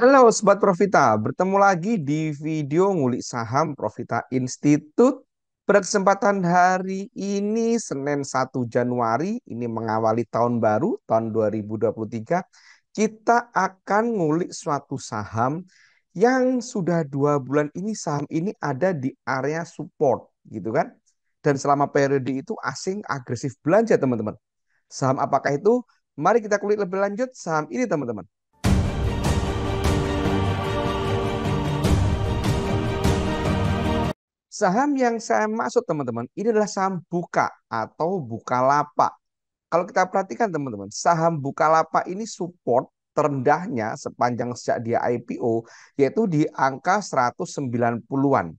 Halo Sobat Profita, bertemu lagi di video Ngulik Saham Profita Institute. Berkesempatan hari ini Senin 1 Januari, ini mengawali tahun baru, tahun 2023, kita akan ngulik suatu saham yang sudah dua bulan ini saham ini ada di area support gitu kan. Dan selama periode itu asing agresif belanja teman-teman. Saham apakah itu? Mari kita kulik lebih lanjut saham ini teman-teman. Saham yang saya maksud teman-teman, ini adalah saham buka atau buka lapak. Kalau kita perhatikan teman-teman, saham buka lapak ini support terendahnya sepanjang sejak dia IPO yaitu di angka 190-an.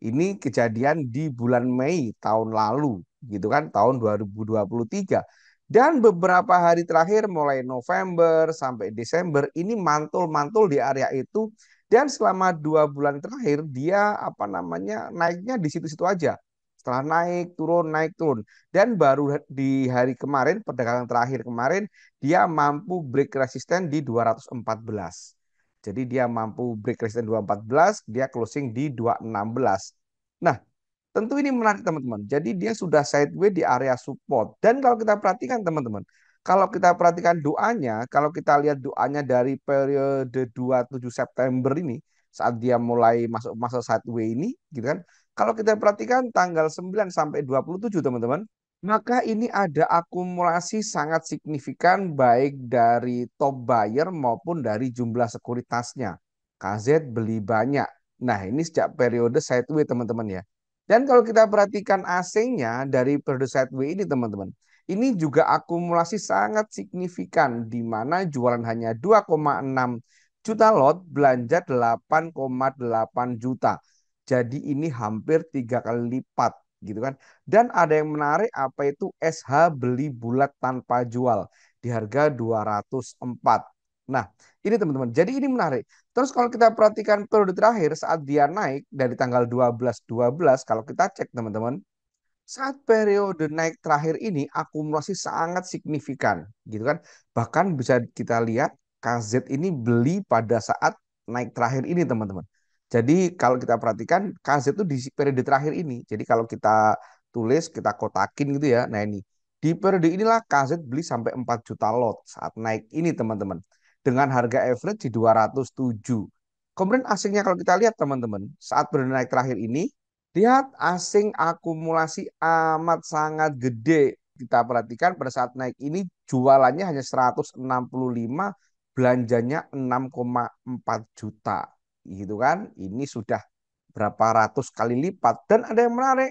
Ini kejadian di bulan Mei tahun lalu gitu kan tahun 2023. Dan beberapa hari terakhir mulai November sampai Desember ini mantul-mantul di area itu dan selama dua bulan terakhir dia apa namanya naiknya di situ-situ aja. Setelah naik turun naik turun dan baru di hari kemarin perdagangan terakhir kemarin dia mampu break resisten di 214. Jadi dia mampu break resisten 214, dia closing di 216. Nah, tentu ini menarik teman-teman. Jadi dia sudah sideways di area support dan kalau kita perhatikan teman-teman, kalau kita perhatikan doanya, kalau kita lihat doanya dari periode 27 September ini, saat dia mulai masuk masa sideway ini, gitu kan. Kalau kita perhatikan tanggal 9 sampai 27, teman-teman, maka ini ada akumulasi sangat signifikan baik dari top buyer maupun dari jumlah sekuritasnya. KZ beli banyak. Nah, ini sejak periode sideway, teman-teman ya. Dan kalau kita perhatikan asingnya dari periode sideway ini, teman-teman, ini juga akumulasi sangat signifikan di mana jualan hanya 2,6 juta lot, belanja 8,8 juta. Jadi ini hampir tiga kali lipat gitu kan. Dan ada yang menarik apa itu SH beli bulat tanpa jual di harga 204. Nah, ini teman-teman. Jadi ini menarik. Terus kalau kita perhatikan periode terakhir saat dia naik dari tanggal 12 12 kalau kita cek teman-teman saat periode naik terakhir ini akumulasi sangat signifikan gitu kan bahkan bisa kita lihat KZ ini beli pada saat naik terakhir ini teman-teman jadi kalau kita perhatikan KZ itu di periode terakhir ini jadi kalau kita tulis kita kotakin gitu ya nah ini di periode inilah KZ beli sampai 4 juta lot saat naik ini teman-teman dengan harga average di 207 kemudian asingnya kalau kita lihat teman-teman saat periode naik terakhir ini Lihat asing akumulasi amat sangat gede. Kita perhatikan pada saat naik ini jualannya hanya 165, belanjanya 6,4 juta. Gitu kan? Ini sudah berapa ratus kali lipat dan ada yang menarik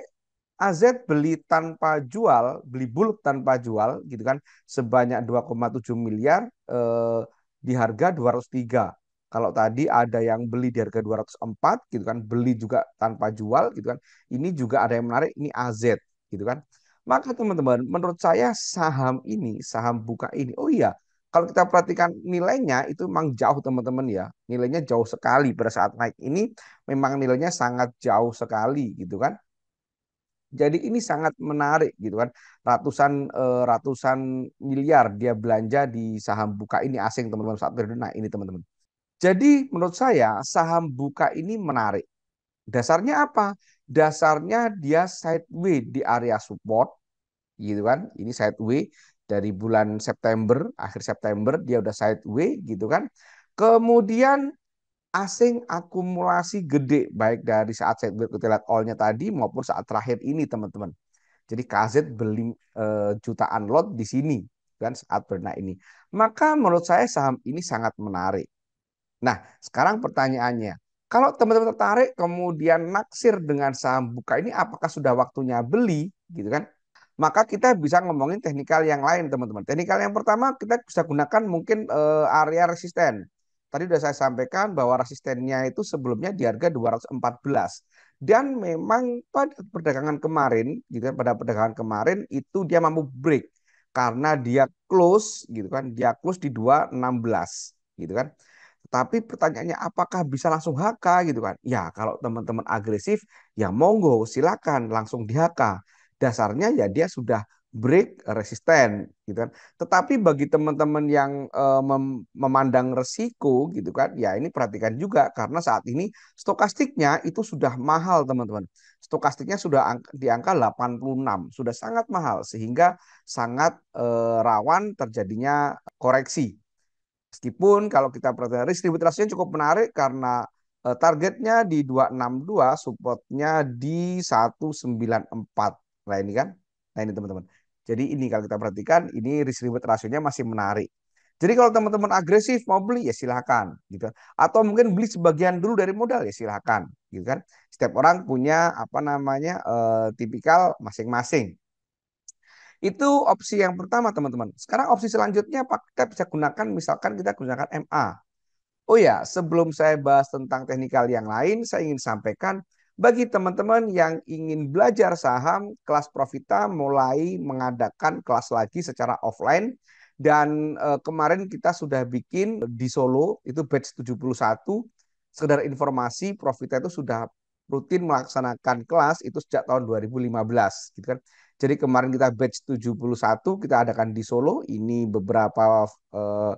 AZ beli tanpa jual, beli bulk tanpa jual gitu kan sebanyak 2,7 miliar eh, di harga 203. Kalau tadi ada yang beli di harga 204 gitu kan, beli juga tanpa jual gitu kan. Ini juga ada yang menarik, ini AZ gitu kan. Maka teman-teman, menurut saya saham ini, saham buka ini, oh iya, kalau kita perhatikan nilainya itu memang jauh teman-teman ya. Nilainya jauh sekali pada saat naik ini memang nilainya sangat jauh sekali gitu kan. Jadi ini sangat menarik gitu kan. Ratusan eh, ratusan miliar dia belanja di saham buka ini asing teman-teman saat periode. Nah, ini teman-teman. Jadi menurut saya saham buka ini menarik. Dasarnya apa? Dasarnya dia sideways di area support, gitu kan? Ini sideways dari bulan September, akhir September dia udah sideways, gitu kan? Kemudian asing akumulasi gede baik dari saat sideways kita lihat allnya tadi maupun saat terakhir ini teman-teman. Jadi KZ beli e, jutaan lot di sini kan saat pernah ini. Maka menurut saya saham ini sangat menarik. Nah, sekarang pertanyaannya, kalau teman-teman tertarik kemudian naksir dengan saham buka ini apakah sudah waktunya beli gitu kan? Maka kita bisa ngomongin teknikal yang lain teman-teman. Teknikal yang pertama kita bisa gunakan mungkin uh, area resisten. Tadi sudah saya sampaikan bahwa resistennya itu sebelumnya di harga 214 dan memang pada perdagangan kemarin gitu kan pada perdagangan kemarin itu dia mampu break karena dia close gitu kan dia close di 216 gitu kan tapi pertanyaannya apakah bisa langsung HK gitu kan? Ya kalau teman-teman agresif ya monggo silakan langsung di HK. Dasarnya ya dia sudah break resisten gitu kan. Tetapi bagi teman-teman yang e, mem memandang resiko gitu kan, ya ini perhatikan juga karena saat ini stokastiknya itu sudah mahal teman-teman. Stokastiknya sudah ang di angka 86, sudah sangat mahal sehingga sangat e, rawan terjadinya koreksi Meskipun kalau kita perhatikan risk reward ratio cukup menarik karena eh, targetnya di 262, supportnya di 194. Nah ini kan, nah ini teman-teman. Jadi ini kalau kita perhatikan, ini risk reward masih menarik. Jadi kalau teman-teman agresif mau beli ya silahkan, gitu. Atau mungkin beli sebagian dulu dari modal ya silahkan, gitu kan. Setiap orang punya apa namanya uh, tipikal masing-masing. Itu opsi yang pertama, teman-teman. Sekarang opsi selanjutnya Pak, Kita bisa gunakan, misalkan kita gunakan MA. Oh ya, sebelum saya bahas tentang teknikal yang lain, saya ingin sampaikan bagi teman-teman yang ingin belajar saham, kelas Profita mulai mengadakan kelas lagi secara offline. Dan e, kemarin kita sudah bikin di Solo, itu batch 71. Sekedar informasi, Profita itu sudah rutin melaksanakan kelas itu sejak tahun 2015. Gitu kan. Jadi kemarin kita batch 71 kita adakan di Solo. Ini beberapa eh,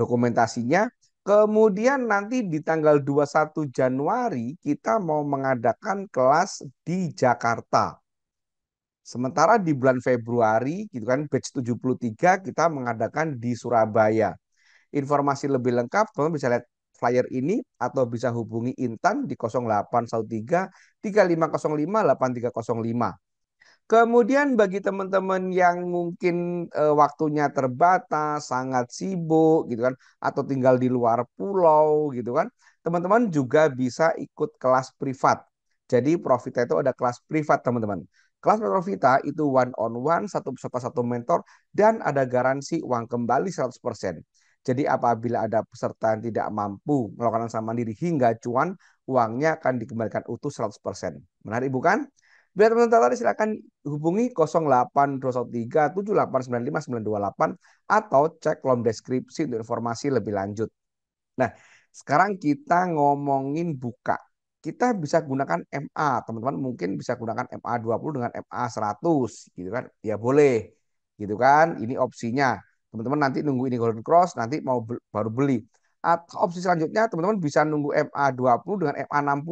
dokumentasinya. Kemudian nanti di tanggal 21 Januari kita mau mengadakan kelas di Jakarta. Sementara di bulan Februari gitu kan batch 73 kita mengadakan di Surabaya. Informasi lebih lengkap teman bisa lihat flyer ini atau bisa hubungi Intan di 0813 3505 8305. Kemudian bagi teman-teman yang mungkin e, waktunya terbatas, sangat sibuk gitu kan atau tinggal di luar pulau gitu kan, teman-teman juga bisa ikut kelas privat. Jadi Profita itu ada kelas privat teman-teman. Kelas Profita itu one on one, satu peserta satu mentor dan ada garansi uang kembali 100%. Jadi apabila ada peserta yang tidak mampu melakukan sama mandiri hingga cuan, uangnya akan dikembalikan utuh 100%. Menarik bukan? Biar teman teman tertarik silakan hubungi 08213 atau cek kolom deskripsi untuk informasi lebih lanjut. Nah, sekarang kita ngomongin buka. Kita bisa gunakan MA, teman-teman mungkin bisa gunakan MA20 dengan MA100 gitu kan. Ya boleh. Gitu kan. Ini opsinya. Teman-teman nanti nunggu ini Golden Cross, nanti mau baru beli. Atau opsi selanjutnya teman-teman bisa nunggu MA20 dengan MA60.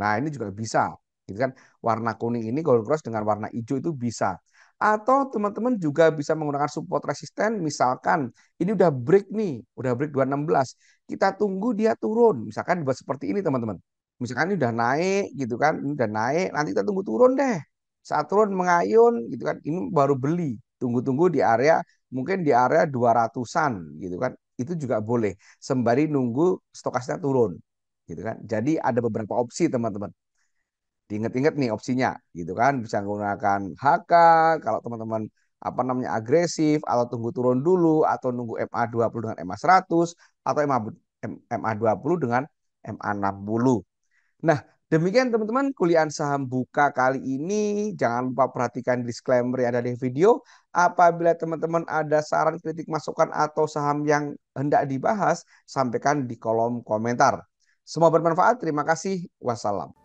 Nah, ini juga bisa gitu kan warna kuning ini Golden Cross dengan warna hijau itu bisa atau teman-teman juga bisa menggunakan support resisten misalkan ini udah break nih udah break 216 kita tunggu dia turun misalkan buat seperti ini teman-teman misalkan ini udah naik gitu kan ini udah naik nanti kita tunggu turun deh saat turun mengayun gitu kan ini baru beli tunggu-tunggu di area mungkin di area 200-an gitu kan itu juga boleh sembari nunggu stokasnya turun gitu kan jadi ada beberapa opsi teman-teman diinget-inget nih opsinya gitu kan bisa menggunakan HK kalau teman-teman apa namanya agresif atau tunggu turun dulu atau nunggu MA20 dengan MA100 atau MA 20 dengan MA60. Nah, demikian teman-teman kuliah saham buka kali ini. Jangan lupa perhatikan disclaimer yang ada di video. Apabila teman-teman ada saran, kritik, masukan atau saham yang hendak dibahas, sampaikan di kolom komentar. Semua bermanfaat. Terima kasih. Wassalam.